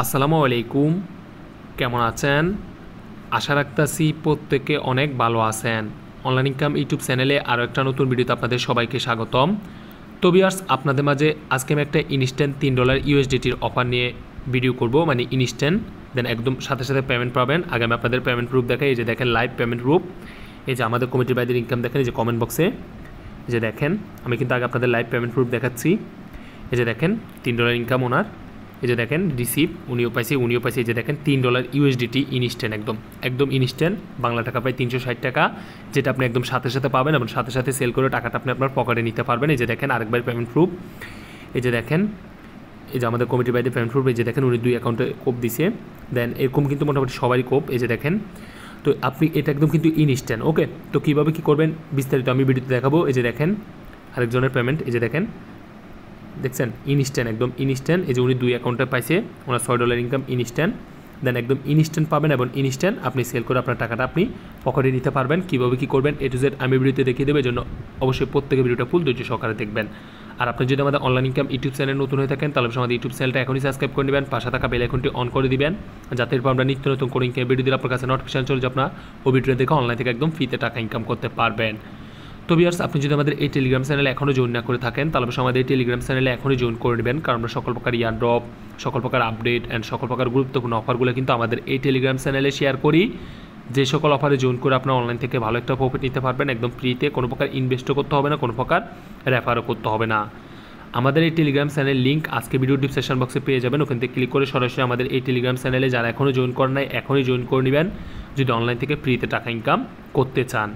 আসসালামু আলাইকুম কেমন আছেন আশা রাখতাছি প্রত্যেকে অনেক ভালো আছেন অনলাইন ইনকাম ইউটিউব চ্যানেলে আরও একটা নতুন ভিডিওতে আপনাদের সবাইকে স্বাগতম তো বিয়ার্স আপনাদের মাঝে আজকে আমি একটা ইনস্ট্যান্ট তিন ডলার ইউএসডিটির অফার নিয়ে ভিডিও করব মানে ইনস্ট্যান্ট দেন একদম সাথে সাথে পেমেন্ট পাবেন আগে আমি আপনাদের পেমেন্ট প্রুফ দেখাই এই যে দেখেন লাইভ পেমেন্ট প্রুফ এই যে আমাদের কমিটির বাইদের ইনকাম দেখেন এই যে কমেন্ট বক্সে যে দেখেন আমি কিন্তু আগে আপনাদের লাইভ পেমেন্ট প্রুফ দেখাচ্ছি এই যে দেখেন তিন ডলার ইনকাম ওনার এই যে দেখেন রিসিভ উনিও পাইছে উনিও পাইছে এই যে দেখেন তিন ডলার ইউএসডিটি ইনস্ট্যান্ট একদম একদম ইনস্ট্যান্ট বাংলা টাকা প্রায় তিনশো ষাট টাকা যেটা আপনি একদম সাথে সাথে পাবেন এবং সাথে সাথে সেল করে টাকাটা আপনি আপনার পকেটে নিতে পারবেন এই যে দেখেন আরেকবার পেমেন্ট প্রুফ এই যে দেখেন এই যে আমাদের কমিটির বাইরে পেমেন্ট প্রুফ এই যে দেখেন উনি দুই অ্যাকাউন্টে কোপ দিছে দেন এরকম কিন্তু মোটামুটি সবারই কোপ এই যে দেখেন তো আপনি এটা একদম কিন্তু ইনস্ট্যান্ট ওকে তো কীভাবে কী করবেন বিস্তারিত আমি ভিডিওতে দেখাবো এই যে দেখেন আরেকজনের পেমেন্ট এই যে দেখেন দেখছেন ইনস্ট্যান্ট একদম ইনস্ট্যান্ট এই যে উনি দুই অ্যাকাউন্টে পাইছে ওনার ছয় ডলার ইনকাম ইনস্ট্যান্ট দেন একদম ইনস্ট্যান্ট পাবেন এবং ইনস্ট্যান্ট আপনি সেল করে আপনার টাকাটা আপনি পকেটে নিতে পারবেন কীভাবে কী করবেন এ টু জেড আমি ভিডিওতে দেখিয়ে দেবে জন্য অবশ্যই প্রত্যেকের ভিডিওটা ফুল ধৈর্য সহকারে দেখবেন আর আপনি যদি আমাদের অনলাইন ইনকাম ইউটিউব চ্যানেল নতুন হয়ে থাকেন তাহলে আমাদের ইউটিউব চ্যানেলটা এখনই সাবস্ক্রাইব করে নেবেন পাশে থাকা বেল অন করে দিবেন যাতে এরপর আমরা নিত্য নতুন করে ইনকাম ভিডিও দিলে আপনার কাছে নোটিফিকেশন চলে যাবে আপনার ও ভিডিও দেখে অনলাইন থেকে একদম ফ্রিতে টাকা ইনকাম করতে পারবেন তো বিয়ার্স আপনি যদি আমাদের এই টেলিগ্রাম চ্যানেলে এখনও জয়েন না করে থাকেন তাহলে অবশ্যই আমাদের টেলিগ্রাম চ্যানেলে এখনই জয়েন করে নেবেন কারণ আমরা সকল প্রকার ইয়ারড্রপ সকল প্রকার আপডেট অ্যান্ড সকল প্রকার গুরুত্বপূর্ণ অফারগুলো কিন্তু আমাদের এই টেলিগ্রাম চ্যানেলে শেয়ার করি যে সকল অফারে জয়েন করে আপনার অনলাইন থেকে ভালো একটা প্রফিট নিতে পারবেন একদম ফ্রিতে কোনো প্রকার ইনভেস্টও করতে হবে না কোনো প্রকার রেফারও করতে হবে না আমাদের এই টেলিগ্রাম চ্যানেল লিঙ্ক আজকে ভিডিও ডিসক্রিপশন বক্সে পেয়ে যাবেন ওখান থেকে ক্লিক করে সরাসরি আমাদের এই টেলিগ্রাম চ্যানেলে যারা এখনও জয়েন করেন নাই এখনই জয়েন করে নেবেন যদি অনলাইন থেকে ফ্রিতে টাকা ইনকাম করতে চান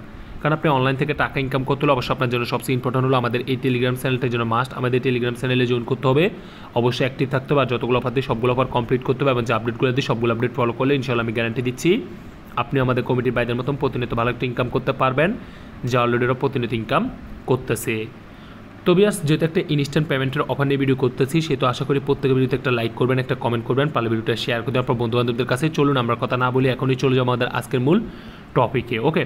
কারণ আপনি অনলাইন থেকে টাকা ইনকাম করতে হলে অবশ্যই আপনার জন্য সবচেয়ে ইম্পর্টেন্ট হলো আমাদের এই টেলিগ্রাম চ্যানেলটার জন্য মাস্ট আমাদের টেলিগ্রাম চ্যানেলে জয়েন করতে হবে অবশ্যই অ্যাক্টিভ থাকতে হবে আর যতগুলো অফার দিয়ে সবগুলো অফার কমপ্লিট করতে হবে এবং যে আপডেটগুলো দিয়ে সবগুলো আপডেট ফলো করলে ইনশাল্লাহ আমি গ্যারান্টি দিচ্ছি আপনি আমাদের কমিটির বাইদের মতন প্রতিনিয়ত ভালো একটা ইনকাম করতে পারবেন যা অলরেডি ওরা প্রতিনিয়ত ইনকাম করতেছে তো বিয়াস যেহেতু একটা ইনস্ট্যান্ট পেমেন্টের অফার নিয়ে ভিডিও করতেছি সেহেতু আশা করি প্রত্যেক ভিডিওতে একটা লাইক করবেন একটা কমেন্ট করবেন পালে ভিডিওটা শেয়ার করে আপনার বন্ধুবান্ধবদের কাছে চলুন আমরা কথা না বলি এখনই চলে যাবো আমাদের আজকের মূল টপিকে ওকে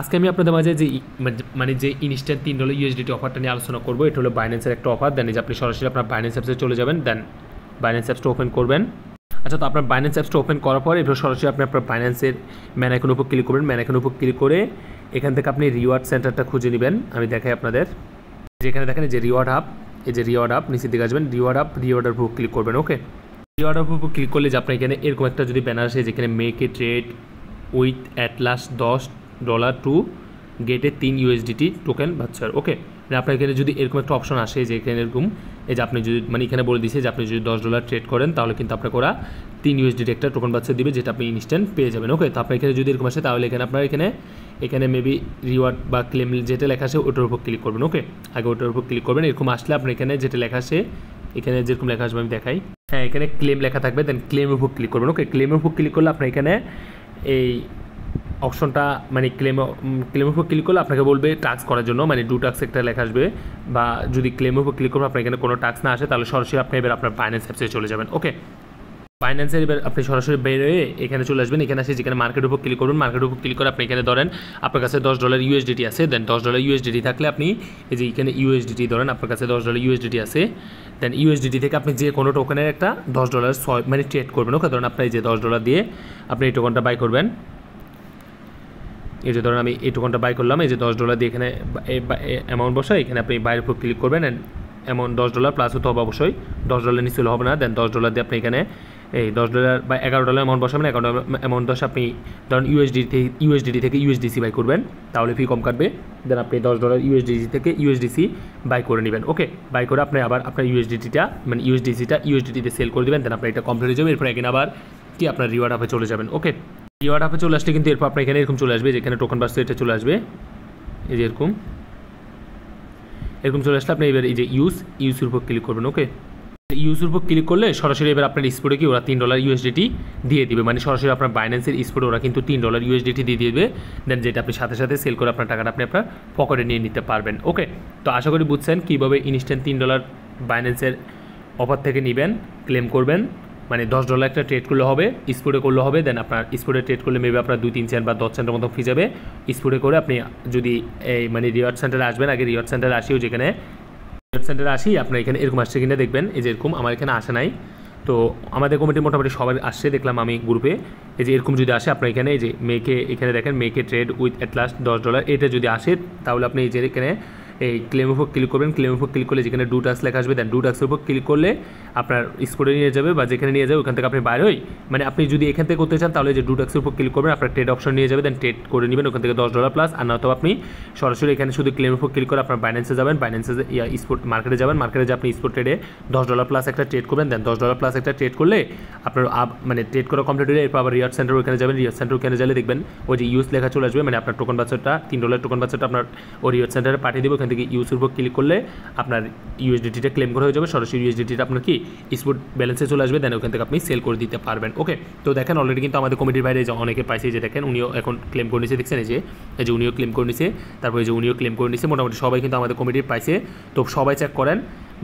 আজকে আমি আপনাদের মাঝে যে মানে-, মানে যে ইনস্ট্যান্ট তিন ডলার ইউএসডিটি অফারটা নিয়ে আলোচনা করবো এটা হলো বাইন্যান্সের একটা অফার দেন যে আপনি সরাসরি আপনার বাইন্যান্স অ্যাপসে চলে যাবেন দেন বাইন্যান্স অ্যাপসটা ওপেন করবেন আচ্ছা তো আপনার বাইন্যান্স অ্যাপসটা ওপেন করার পর এবার সরাসরি আপনি আপনার বাইন্যান্সের ম্যান উপর ক্লিক করবেন ম্যান উপর ক্লিক করে এখান থেকে আপনি রিওয়ার্ড সেন্টারটা খুঁজে নেবেন আমি দেখাই আপনাদের যেখানে দেখেন যে রিওয়ার্ড আপ এই যে রিওয়ার্ড আপ নিচের দিকে আসবেন রিওয়ার্ড আপ রিওয়ার্ডার উপর ক্লিক করবেন ওকে রিওয়ার্ডের উপর ক্লিক করলে যে আপনার এখানে এরকম একটা যদি ব্যানার আসে যেখানে make a trade with at least দশ ডলার টু গেটে তিন ইউএসডিটি টোকেন বাচ্চার ওকে আপনার এখানে যদি এরকম একটা অপশন আসে যে এখানে এরকম এই যে আপনি যদি মানে এখানে বলে দিচ্ছে যে আপনি যদি দশ ডলার ট্রেড করেন তাহলে কিন্তু আপনার ওরা তিন ইউএসডিটি একটা টোকেন বাচ্চা দিবে যেটা আপনি ইনস্ট্যান্ট পেয়ে যাবেন ওকে তো আপনার এখানে যদি এরকম আসে তাহলে এখানে আপনার এখানে এখানে মেবি রিওয়ার্ড বা ক্লেম যেটা লেখা আছে ওটার উপর ক্লিক করবেন ওকে আগে ওটার উপর ক্লিক করবেন এরকম আসলে আপনার এখানে যেটা লেখা আছে এখানে যেরকম লেখা আসবে আমি দেখাই হ্যাঁ এখানে ক্লেম লেখা থাকবে দেন ক্লেমের উপর ক্লিক করবেন ওকে ক্লেমের উপর ক্লিক করলে আপনার এখানে এই অপশনটা মানে ক্লেম ক্লেমের উপর ক্লিক করলে আপনাকে বলবে টাক্স করার জন্য মানে ডু টাক্স একটা লেখা আসবে বা যদি ক্লেমের উপর ক্লিক করবেন আপনার এখানে কোনো টাক্স না আসে তাহলে সরাসরি আপনি এবার আপনার ফাইন্যান্স অ্যাপসে চলে যাবেন ওকে ফাইন্যান্সের এবার আপনি সরাসরি বেরোয়ে এখানে চলে আসবেন এখানে আসে যেখানে মার্কেট উপর ক্লিক করুন মার্কেট উপর ক্লিক করে আপনি এখানে ধরেন আপনার কাছে দশ ডলার ইউএসডিটি আছে দেন দশ ডলার ইউএসডিটি থাকলে আপনি এই যে এখানে ইউএসডিটি ধরেন আপনার কাছে দশ ডলার ইউএসডিটি আছে দেন ইউএসডিটি থেকে আপনি যে কোনো টোকেনের একটা দশ ডলার ছয় মানে ট্রেড করবেন ওকে ধরেন আপনার এই যে দশ ডলার দিয়ে আপনি এই টোকনটা বাই করবেন এই যে ধরুন আমি এইটুকুনটা বাই করলাম এই যে দশ ডলার দিয়ে এখানে অ্যামাউন্ট বসাই এখানে আপনি বাইরের উপর ক্লিক করবেন অ্যান্ড অ্যামাউন্ট দশ ডলার প্লাস হতে হবে অবশ্যই দশ ডলার নিশ্চিত হবে না দেন দশ ডলার দিয়ে আপনি এখানে এই দশ ডলার বা এগারো ডলার অ্যামাউন্ট বসাবেন এগারো ডলার অ্যামাউন্ট দশ আপনি ধরুন ইউএসডি থেকে ইউএসডি থেকে ইউএসডিসি বাই করবেন তাহলে ফি কম কাটবে দেন আপনি দশ ডলার ইউএসডিসি থেকে ইউএসডিসি বাই করে নেবেন ওকে বাই করে আপনি আবার আপনার ইউএসডিটিটা মানে ইউএসডিসিটা ইউএসডিটিতে সেল করে দেবেন দেন আপনি এটা কমপ্লিট হয়ে যাবে এরপরে এখানে আবার কি আপনার রিওয়ার্ড আপে চলে যাবেন ওকে ইয়ার আপে চলে আসলে কিন্তু এরপর আপনার এখানে এরকম চলে আসবে যেখানে টোকন বাস এটা চলে আসবে এই যে এরকম এরকম চলে আসলে আপনি এবার এই যে ইউজ ইউজের উপর ক্লিক করবেন ওকে ইউজের উপর ক্লিক করলে সরাসরি এবার আপনার স্পোর্টে কি ওরা তিন ডলার ইউএসডিটি দিয়ে দিবে মানে সরাসরি আপনার বাইন্যান্সের স্পোর্টে ওরা কিন্তু তিন ডলার ইউএসডিটি দিয়ে দিবে দেন যেটা আপনি সাথে সাথে সেল করে আপনার টাকাটা আপনি আপনার পকেটে নিয়ে নিতে পারবেন ওকে তো আশা করি বুঝছেন কীভাবে ইনস্ট্যান্ট তিন ডলার বাইন্যান্সের অফার থেকে নেবেন ক্লেম করবেন মানে দশ ডলার একটা ট্রেড করলে হবে স্পোর্টে করলে হবে দেন আপনার স্পোর্টে ট্রেড করলে মেবি আপনার দুই তিন সেন্ট বা দশ সেন্টের মতো ফি যাবে স্পোর্টে করে আপনি যদি এই মানে রিওয়ার্ড সেন্টারে আসবেন আগে রিওয়ার্ড সেন্টারে আসিও যেখানে রিওয়ার্ড সেন্টারে আসি আপনার এখানে এরকম আসছে কিনা দেখবেন এই যে এরকম আমার এখানে আসে নাই তো আমাদের কমিটি মোটামুটি সবাই আসছে দেখলাম আমি গ্রুপে এই যে এরকম যদি আসে আপনার এখানে এই যে মেয়েকে এখানে দেখেন মেয়েকে ট্রেড উইথ অ্যাট লাস্ট দশ ডলার এটা যদি আসে তাহলে আপনি এই যে এখানে এই ক্লেম উপর ক্লিক করবেন ক্লেম উপর ক্লিক করলে যেখানে ডু টাস লেখা আসবে দেন ডু টাস্কের উপর ক্লিক করলে আপনার স্পোর্টে নিয়ে যাবে বা যেখানে নিয়ে যাবে ওখান থেকে আপনি বাইর হই মানে আপনি যদি এখান থেকে করতে চান তাহলে যে ডু টাস্কের উপর ক্লিক করবেন আপনার ট্রেড অপশন নিয়ে যাবে দেন ট্রেড করে নেবেন ওখান থেকে দশ ডলার প্লাস আর নয়তো আপনি সরাসরি এখানে শুধু ক্লেম উপর ক্লিক করে আপনার বাইন্যান্সে যাবেন বাইন্যান্সে স্পোর্ট মার্কেটে যাবেন মার্কেটে যে আপনি স্পোর্ট ট্রেডে দশ ডলার প্লাস একটা ট্রেড করবেন দেন দশ ডলার প্লাস একটা ট্রেড করলে আপনার আপ মানে ট্রেড করা কমপ্লিট হলে এরপর আবার রিয়ার সেন্টার ওখানে যাবেন রিয়ার সেন্টার ওখানে গেলে দেখবেন ওই যে ইউজ লেখা চলে আসবে মানে আপনার টোকন বাচ্চাটা তিন ডলার টোকন বাচ্চাটা আপনার ওই রিয়ার সেন্টারে পাঠিয়ে দেবে থেকে ইউসির উপর ক্লিক করলে আপনার ইউএসডিটিটা ক্লেম করা হয়ে যাবে সরাসরি ইউএসডিটিটা আপনার কি স্পোর্ট ব্যালেন্সে চলে আসবে দেন ওখান থেকে আপনি সেল করে দিতে পারবেন ওকে তো দেখেন অলরেডি কিন্তু আমাদের কমিটির বাইরে যে অনেকে পাইছে যে দেখেন উনিও এখন ক্লেম করে নিছে দেখছেন যে এই যে উনিও ক্লেম করে নিছে তারপরে যে উনিও ক্লেম করে নিছে মোটামুটি সবাই কিন্তু আমাদের কমিটির পাইছে তো সবাই চেক করেন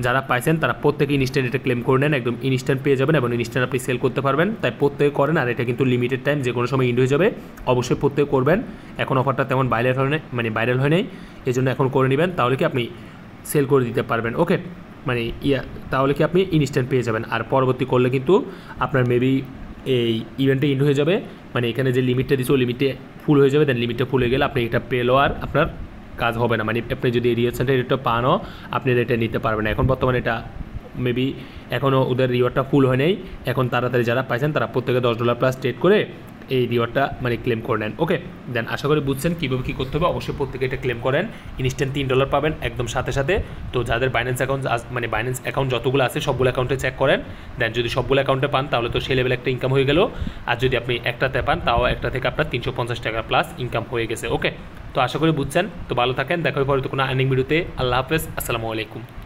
যারা পাইছেন তারা প্রত্যেকে ইনস্ট্যান্ট এটা ক্লেম করে নেন একদম ইনস্ট্যান্ট পেয়ে যাবেন এবং ইনস্ট্যান্ট আপনি সেল করতে পারবেন তাই প্রত্যেকে করেন আর এটা কিন্তু লিমিটেড টাইম যে কোনো সময় ইন্ড হয়ে যাবে অবশ্যই প্রত্যেকে করবেন এখন অফারটা তেমন ভাইরাল হয় মানে ভাইরাল হয় নাই এই মানে জন্য এখন করে নেবেন তাহলে কি আপনি সেল করে দিতে পারবেন ওকে মানে ইয়া তাহলে কি আপনি ইনস্ট্যান্ট পেয়ে যাবেন আর পরবর্তী করলে কিন্তু আপনার মেবি এই ইভেন্টটা ইন্ড হয়ে যাবে মানে এখানে যে লিমিটটা দিচ্ছে ওই লিমিটে ফুল হয়ে যাবে দেন লিমিটটা ফুল হয়ে গেলে আপনি এটা পেলো আর আপনার কাজ হবে না মানে আপনি যদি রিওয়ার্ড রেটটা পানও আপনি রেটে নিতে পারবেন এখন বর্তমানে এটা মেবি এখনও ওদের রিওয়ার্ডটা ফুল হয় নাই এখন তাড়াতাড়ি যারা পাইছেন তারা প্রত্যেকে দশ ডলার প্লাস ট্রেড করে এই রিওয়ার্ডটা মানে ক্লেম করে নেন ওকে দেন আশা করি বুঝছেন কীভাবে কী করতে হবে অবশ্যই প্রত্যেকে এটা ক্লেম করেন ইনস্ট্যান্ট তিন ডলার পাবেন একদম সাথে সাথে তো যাদের বাইন্যান্স অ্যাকাউন্ট মানে বাইন্যান্স অ্যাকাউন্ট যতগুলো আছে সবগুলো অ্যাকাউন্টে চেক করেন দেন যদি সবগুলো অ্যাকাউন্টে পান তাহলে তো সেই লেভেল একটা ইনকাম হয়ে গেল আর যদি আপনি একটাতে পান তাও একটা থেকে আপনার তিনশো পঞ্চাশ টাকা প্লাস ইনকাম হয়ে গেছে ওকে তো আশা করি বুঝছেন তো ভালো থাকেন দেখা পরে তো কোনো আর্নিং ভিডিওতে আল্লাহ হাফেজ আসসালামু আলাইকুম